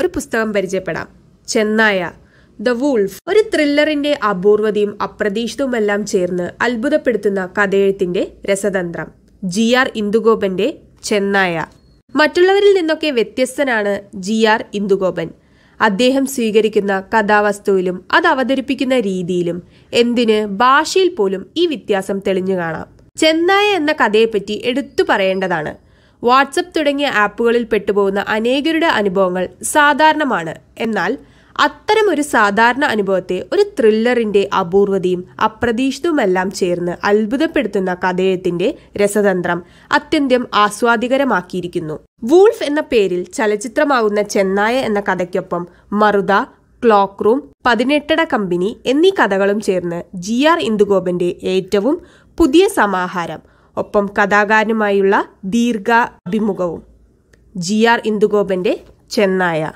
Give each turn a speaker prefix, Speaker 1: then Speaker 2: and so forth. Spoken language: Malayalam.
Speaker 1: ഒരു പുസ്തകം പരിചയപ്പെടാം ചെന്നായ ദ വൂൾഫ് ഒരു ത്രില്ലറിന്റെ അപൂർവതയും അപ്രതീക്ഷിതവുമെല്ലാം ചേർന്ന് അത്ഭുതപ്പെടുത്തുന്ന കഥയെഴുത്തിന്റെ രസതന്ത്രം ജി ആർ ഇന്ദുഗോപന്റെ ചെന്നായ മറ്റുള്ളവരിൽ നിന്നൊക്കെ വ്യത്യസ്തനാണ് ജി ആർ ഇന്ദുഗോപൻ അദ്ദേഹം സ്വീകരിക്കുന്ന കഥാവസ്തുവിലും അത് അവതരിപ്പിക്കുന്ന രീതിയിലും എന്തിന് ഭാഷയിൽ പോലും ഈ വ്യത്യാസം തെളിഞ്ഞു കാണാം ചെന്നായ എന്ന കഥയെപ്പറ്റി എടുത്തു പറയേണ്ടതാണ് വാട്സപ്പ് തുടങ്ങിയ ആപ്പുകളിൽ പെട്ടുപോകുന്ന അനേകരുടെ അനുഭവങ്ങൾ സാധാരണമാണ് എന്നാൽ അത്തരം ഒരു സാധാരണ അനുഭവത്തെ ഒരു ത്രില്ലറിന്റെ അപൂർവതയും അപ്രതീക്ഷിതവുമെല്ലാം ചേർന്ന് അത്ഭുതപ്പെടുത്തുന്ന കഥയത്തിന്റെ രസതന്ത്രം അത്യന്തം ആസ്വാദികരമാക്കിയിരിക്കുന്നു വൂൾഫ് എന്ന പേരിൽ ചലച്ചിത്രമാകുന്ന ചെന്നായ എന്ന കഥയ്ക്കൊപ്പം മറുത ക്ലോക്ക് റൂം പതിനെട്ടട കമ്പനി എന്നീ കഥകളും ചേർന്ന് ജി ആർ ഇന്ദുഗോപന്റെ ഏറ്റവും പുതിയ സമാഹാരം ഒപ്പം കഥാകാരനുമായുള്ള ദീർഘാഭിമുഖവും ജി ആർ ഇന്ദുഗോപന്റെ ചെന്നായ